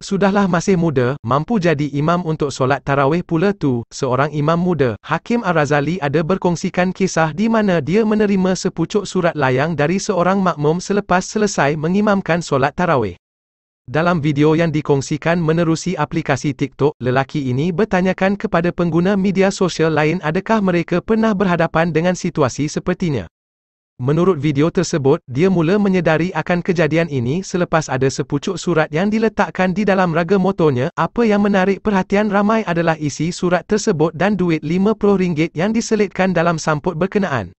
Sudahlah masih muda, mampu jadi imam untuk solat tarawih pula tu, seorang imam muda, Hakim Arazali ada berkongsikan kisah di mana dia menerima sepucuk surat layang dari seorang makmum selepas selesai mengimamkan solat tarawih. Dalam video yang dikongsikan menerusi aplikasi TikTok, lelaki ini bertanyakan kepada pengguna media sosial lain adakah mereka pernah berhadapan dengan situasi sepertinya. Menurut video tersebut, dia mula menyedari akan kejadian ini selepas ada sepucuk surat yang diletakkan di dalam raga motornya. Apa yang menarik perhatian ramai adalah isi surat tersebut dan duit RM50 yang diselitkan dalam samput berkenaan.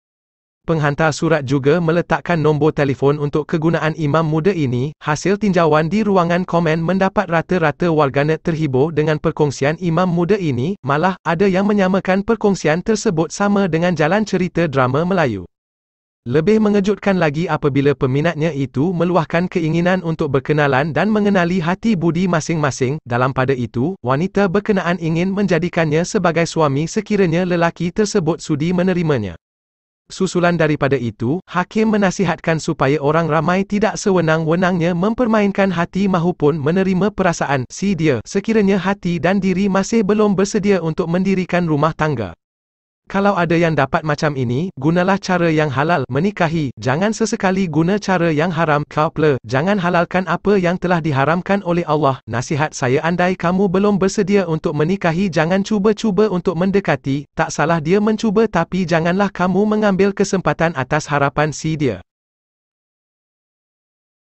Penghantar surat juga meletakkan nombor telefon untuk kegunaan imam muda ini. Hasil tinjauan di ruangan komen mendapat rata-rata warganet terhibur dengan perkongsian imam muda ini. Malah, ada yang menyamakan perkongsian tersebut sama dengan jalan cerita drama Melayu. Lebih mengejutkan lagi apabila peminatnya itu meluahkan keinginan untuk berkenalan dan mengenali hati budi masing-masing, dalam pada itu, wanita berkenaan ingin menjadikannya sebagai suami sekiranya lelaki tersebut sudi menerimanya. Susulan daripada itu, Hakim menasihatkan supaya orang ramai tidak sewenang-wenangnya mempermainkan hati mahupun menerima perasaan si dia sekiranya hati dan diri masih belum bersedia untuk mendirikan rumah tangga. Kalau ada yang dapat macam ini, gunalah cara yang halal, menikahi, jangan sesekali guna cara yang haram, couple, jangan halalkan apa yang telah diharamkan oleh Allah, nasihat saya andai kamu belum bersedia untuk menikahi jangan cuba-cuba untuk mendekati, tak salah dia mencuba tapi janganlah kamu mengambil kesempatan atas harapan si dia.